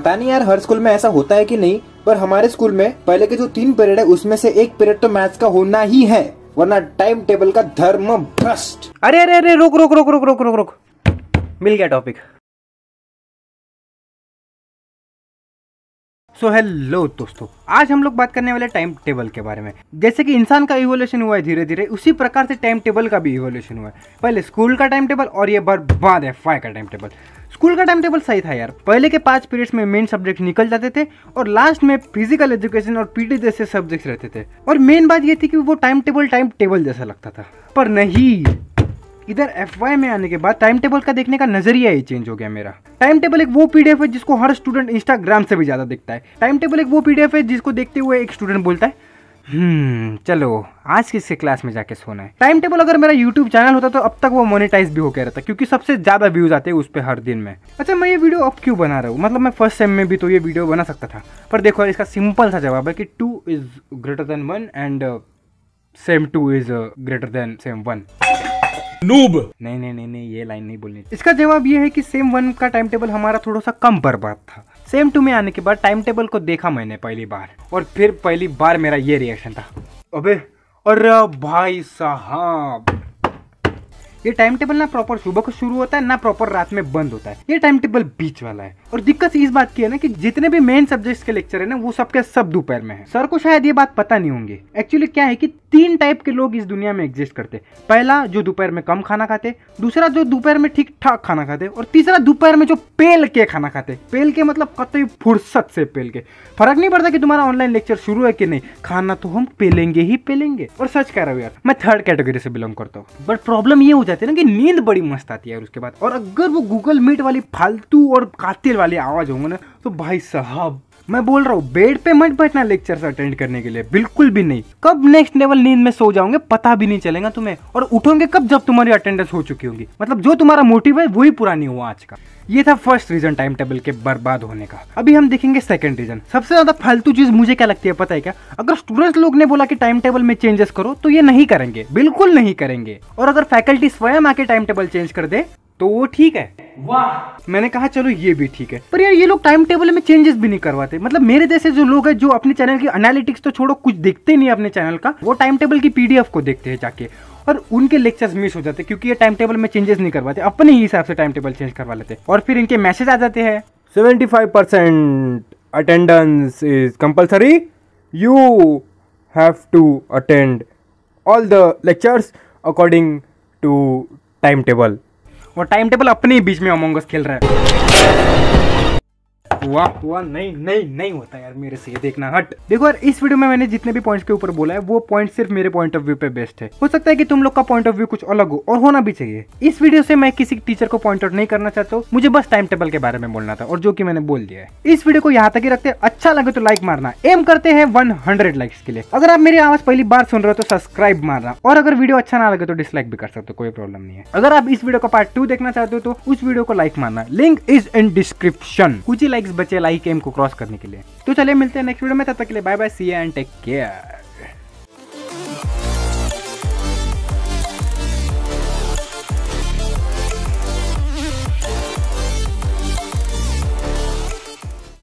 पता नहीं यार हर स्कूल में ऐसा होता है कि नहीं पर हमारे स्कूल में पहले के जो तीन पीरियड है उसमें से एक पीरियड तो मैथ्स का होना ही है वरना टाइम टेबल का धर्म भ्रष्ट अरे अरे अरे रुक रुक रुक रुक रुक रुक रुक मिल गया टॉपिक सो हेलो दोस्तों आज हम लोग बात करने वाले टाइम टेबल के बारे में जैसे कि इंसान का इवोल्यूशन हुआ है धीरे धीरे उसी प्रकार से टाइम टेबल का भी इवोल्यूशन हुआ है पहले स्कूल का टाइम टेबल और ये बार बाद एफ आई का टाइम टेबल स्कूल का टाइम टेबल सही था यार पहले के पांच पीरियड्स में मेन सब्जेक्ट निकल जाते थे और लास्ट में फिजिकल एजुकेशन और पीटी जैसे सब्जेक्ट्स रहते थे और मेन बात ये थी कि वो टाइम टेबल टाइम टेबल जैसा लगता था पर नहीं इधर एफ में आने के बाद टाइम टेबल का देखने का नजरिया ही चेंज हो गया मेरा टाइम टेबल एक वो पीडीएफ है जिसको हर स्टूडेंट इंस्टाग्राम से भी ज़्यादा देखता है टाइम टेबल एक वो पीडीएफ है जिसको देखते हुए एक स्टूडेंट बोलता है हम्म, चलो आज किसके क्लास में जाके सोना है टाइम टेबल अगर मेरा यूट्यूब चैनल होता तो अब तक वो मोनेटाइज भी होकर रहता क्योंकि सबसे ज्यादा व्यूज आते हैं उस पर हर दिन में अच्छा मैं ये वीडियो अब क्यों बना रहा हूँ मतलब मैं फर्स्ट सेम में भी तो ये वीडियो बना सकता था पर देखो इसका सिंपल सा जवाब है कि two is greater than one and sem two is greater than sem one noob नहीं नहीं नहीं नहीं ये लाइन नहीं बोलनी इसका जवाब ये है कि सेम वन का टाइम टेबल हमारा थोड़ा सा कम बर्बाद था सेम टू में आने के बाद टाइम टेबल को देखा मैंने पहली बार और फिर पहली बार मेरा ये रिएक्शन था अबे और भाई साहब ये टाइम टेबल ना प्रॉपर सुबह को शुरू होता है ना प्रॉपर रात में बंद होता है ये टाइम टेबल बीच वाला है और दिक्कत इस बात की है ना कि जितने भी मेन सब्जेक्ट्स के लेक्चर है ना वो सबके सब दोपहर में है सर को शायद ये बात पता नहीं होंगी एक्चुअली क्या है कि तीन टाइप के लोग इस दुनिया में एग्जिस्ट करते पहला जो दोपहर में कम खाना खाते दूसरा जो दोपहर में ठीक ठाक खाना खाते और तीसरा दोपहर में जो पेल के खाना खाते पेल के मतलब कतई फुर्सत से पेल के फर्क नहीं पड़ता कि तुम्हारा ऑनलाइन लेक्चर शुरू है कि नहीं खाना तो हम पेलेंगे ही पेलेंगे और सच कह रहा हूँ यार मैं थर्ड कैटेगरी से बिलोंग करता हूँ बट प्रॉब्लम ये हो जाती है ना कि नींद बड़ी मस्त आती है उसके बाद और अगर वो गूगल मीट वाली फालतू और कातिल मोबाइल वाली आवाज़ होंगे ना तो भाई साहब मैं बोल रहा हूँ बेड पे मत बैठना लेक्चर अटेंड करने के लिए बिल्कुल भी नहीं कब नेक्स्ट लेवल नींद में सो जाओगे पता भी नहीं चलेगा तुम्हें और उठोगे कब जब तुम्हारी अटेंडेंस हो चुकी होगी मतलब जो तुम्हारा मोटिव है वही पूरा नहीं हुआ आज का ये था फर्स्ट रीजन टाइम टेबल के बर्बाद होने का अभी हम देखेंगे सेकंड रीजन सबसे ज्यादा फालतू चीज मुझे क्या लगती है पता है क्या अगर स्टूडेंट्स लोग ने बोला कि टाइम टेबल में चेंजेस करो तो ये नहीं करेंगे बिल्कुल नहीं करेंगे और अगर फैकल्टी स्वयं आके टाइम टेबल चेंज कर दे तो वो ठीक है वाह मैंने कहा चलो ये भी ठीक है पर यार ये लोग टाइम टेबल में चेंजेस भी नहीं करवाते मतलब मेरे जैसे जो लोग हैं जो अपने चैनल की एनालिटिक्स तो छोड़ो कुछ देखते नहीं अपने चैनल का वो टाइम टेबल की पीडीएफ को देखते हैं जाके और उनके लेक्चर्स मिस हो जाते क्योंकि ये टाइम टेबल में चेंजेस नहीं करवाते अपने ही हिसाब से टाइम टेबल चेंज करवा लेते और फिर इनके मैसेज आ जाते हैं seventy five percent attendance is compulsory you have to attend all the lectures according to time table और टाइम टेबल अपने ही बीच में अमोंगस खेल रहा है हुआ हुआ नहीं नहीं नहीं होता यार मेरे से ये देखना हट देखो यार इस वीडियो में मैंने जितने भी पॉइंट्स के ऊपर बोला है वो पॉइंट सिर्फ मेरे पॉइंट ऑफ व्यू पे बेस्ट है हो सकता है कि तुम लोग का पॉइंट ऑफ व्यू कुछ अलग हो और होना भी चाहिए इस वीडियो से मैं किसी टीचर को पॉइंट आउट नहीं करना चाहता हूँ मुझे बस टाइम टेबल के बारे में बोलना था और जो की मैंने बोल दिया है इस वीडियो को यहाँ तक ही रखते अच्छा लगे तो लाइक मारना एम करते हैं वन हंड्रेड लाइक्स के लिए अगर आप मेरी आवाज पहली बार सुन रहे हो तो सब्सक्राइब मारना और अगर वीडियो अच्छा ना लगे तो डिसलाइक भी कर सकते हो कोई प्रॉब्लम नहीं है अगर आप इस वीडियो का पार्ट टू देखना चाहते हो तो उस वीडियो को लाइक मारना लिंक इज इन डिस्क्रिप्शन कुछ ही लाइक्स बचे लाइक एम को क्रॉस करने के लिए तो चलिए मिलते हैं नेक्स्ट वीडियो में तब तक के लिए bye bye see and take care